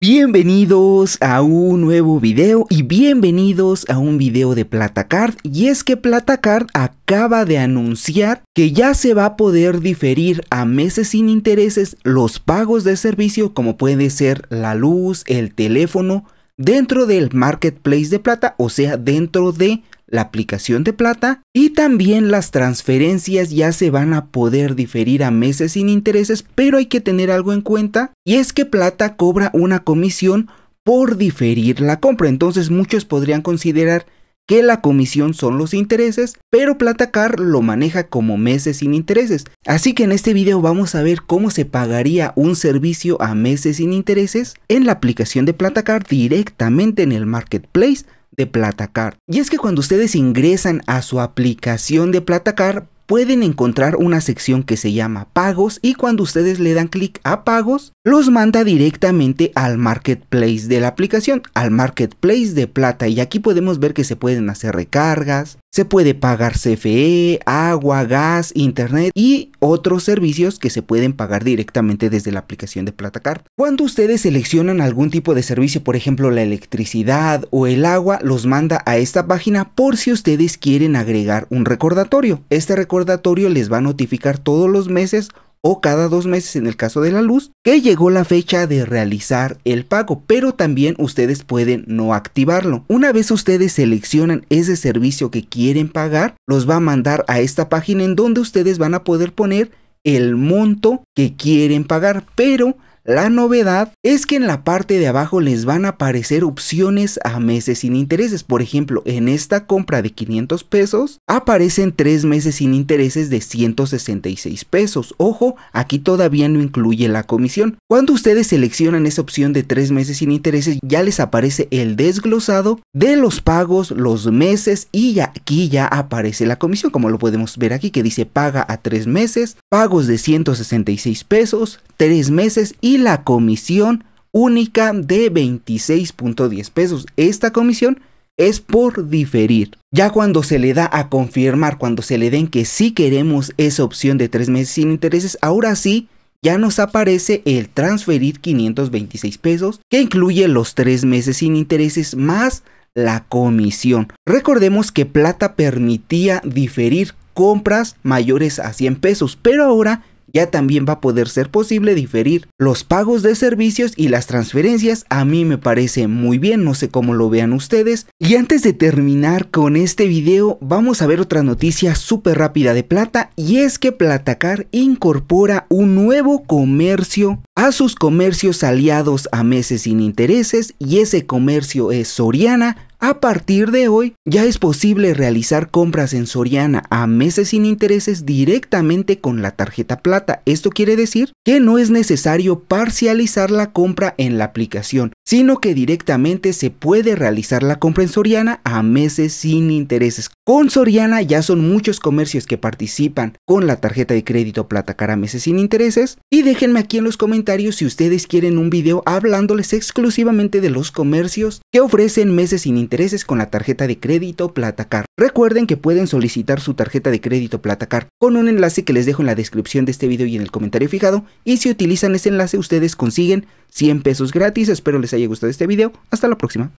Bienvenidos a un nuevo video y bienvenidos a un video de Platacard y es que Platacard acaba de anunciar que ya se va a poder diferir a meses sin intereses los pagos de servicio como puede ser la luz, el teléfono dentro del marketplace de plata, o sea, dentro de la aplicación de plata y también las transferencias ya se van a poder diferir a meses sin intereses, pero hay que tener algo en cuenta y es que plata cobra una comisión por diferir la compra, entonces muchos podrían considerar que la comisión son los intereses, pero Platacar lo maneja como meses sin intereses. Así que en este video vamos a ver cómo se pagaría un servicio a meses sin intereses en la aplicación de Platacar directamente en el marketplace de Platacar. Y es que cuando ustedes ingresan a su aplicación de Platacar, pueden encontrar una sección que se llama pagos y cuando ustedes le dan clic a pagos, los manda directamente al marketplace de la aplicación, al marketplace de plata y aquí podemos ver que se pueden hacer recargas, se puede pagar CFE, agua, gas, internet y otros servicios que se pueden pagar directamente desde la aplicación de plata card Cuando ustedes seleccionan algún tipo de servicio, por ejemplo la electricidad o el agua, los manda a esta página por si ustedes quieren agregar un recordatorio. Este recordatorio les va a notificar todos los meses o cada dos meses en el caso de la luz, que llegó la fecha de realizar el pago, pero también ustedes pueden no activarlo. Una vez ustedes seleccionan ese servicio que quieren pagar, los va a mandar a esta página en donde ustedes van a poder poner el monto que quieren pagar, pero la novedad es que en la parte de abajo les van a aparecer opciones a meses sin intereses. Por ejemplo, en esta compra de 500 pesos aparecen tres meses sin intereses de 166 pesos. Ojo, aquí todavía no incluye la comisión. Cuando ustedes seleccionan esa opción de tres meses sin intereses ya les aparece el desglosado de los pagos, los meses y aquí ya aparece la comisión como lo podemos ver aquí que dice paga a tres meses, pagos de 166 pesos, tres meses y la comisión única de 26.10 pesos. Esta comisión es por diferir. Ya cuando se le da a confirmar, cuando se le den que si queremos esa opción de tres meses sin intereses, ahora sí ya nos aparece el transferir 526 pesos que incluye los tres meses sin intereses más la comisión. Recordemos que Plata permitía diferir compras mayores a 100 pesos, pero ahora ya también va a poder ser posible diferir los pagos de servicios y las transferencias. A mí me parece muy bien, no sé cómo lo vean ustedes. Y antes de terminar con este video, vamos a ver otra noticia súper rápida de Plata y es que Platacar incorpora un nuevo comercio a sus comercios aliados a meses sin intereses y ese comercio es Soriana, a partir de hoy ya es posible realizar compras en Soriana a meses sin intereses directamente con la tarjeta plata. Esto quiere decir que no es necesario parcializar la compra en la aplicación sino que directamente se puede realizar la compra en Soriana a meses sin intereses. Con Soriana ya son muchos comercios que participan con la tarjeta de crédito Plata a meses sin intereses y déjenme aquí en los comentarios si ustedes quieren un video hablándoles exclusivamente de los comercios que ofrecen meses sin intereses con la tarjeta de crédito Plata Car. Recuerden que pueden solicitar su tarjeta de crédito Plata Car con un enlace que les dejo en la descripción de este video y en el comentario fijado y si utilizan ese enlace ustedes consiguen 100 pesos gratis, espero les haya gustado este video. Hasta la próxima.